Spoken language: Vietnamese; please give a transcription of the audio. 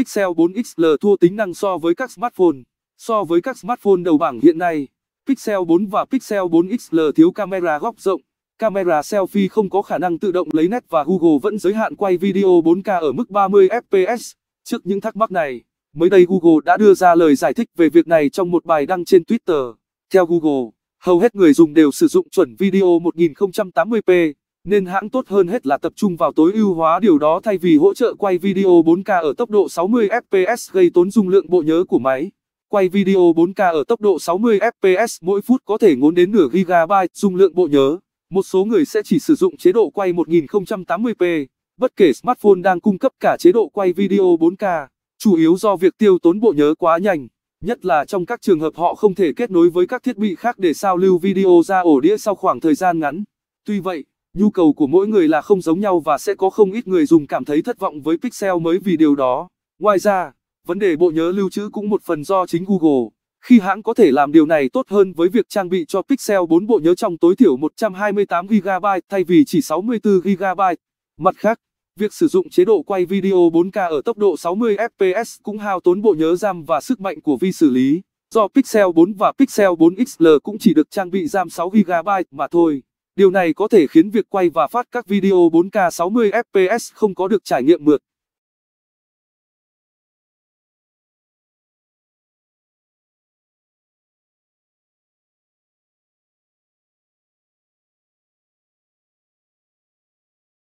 Pixel 4 XL thua tính năng so với các smartphone. So với các smartphone đầu bảng hiện nay, Pixel 4 và Pixel 4 XL thiếu camera góc rộng. Camera selfie không có khả năng tự động lấy nét và Google vẫn giới hạn quay video 4K ở mức 30 fps. Trước những thắc mắc này, mới đây Google đã đưa ra lời giải thích về việc này trong một bài đăng trên Twitter. Theo Google, hầu hết người dùng đều sử dụng chuẩn video 1080p nên hãng tốt hơn hết là tập trung vào tối ưu hóa điều đó thay vì hỗ trợ quay video 4K ở tốc độ 60 fps gây tốn dung lượng bộ nhớ của máy. Quay video 4K ở tốc độ 60 fps mỗi phút có thể ngốn đến nửa gigabyte dung lượng bộ nhớ. Một số người sẽ chỉ sử dụng chế độ quay 1080p, bất kể smartphone đang cung cấp cả chế độ quay video 4K, chủ yếu do việc tiêu tốn bộ nhớ quá nhanh, nhất là trong các trường hợp họ không thể kết nối với các thiết bị khác để sao lưu video ra ổ đĩa sau khoảng thời gian ngắn. Tuy vậy, Nhu cầu của mỗi người là không giống nhau và sẽ có không ít người dùng cảm thấy thất vọng với Pixel mới vì điều đó. Ngoài ra, vấn đề bộ nhớ lưu trữ cũng một phần do chính Google, khi hãng có thể làm điều này tốt hơn với việc trang bị cho Pixel 4 bộ nhớ trong tối thiểu 128GB thay vì chỉ 64GB. Mặt khác, việc sử dụng chế độ quay video 4K ở tốc độ 60 fps cũng hao tốn bộ nhớ RAM và sức mạnh của vi xử lý. Do Pixel 4 và Pixel 4 XL cũng chỉ được trang bị RAM 6GB mà thôi. Điều này có thể khiến việc quay và phát các video 4K 60 FPS không có được trải nghiệm mượt.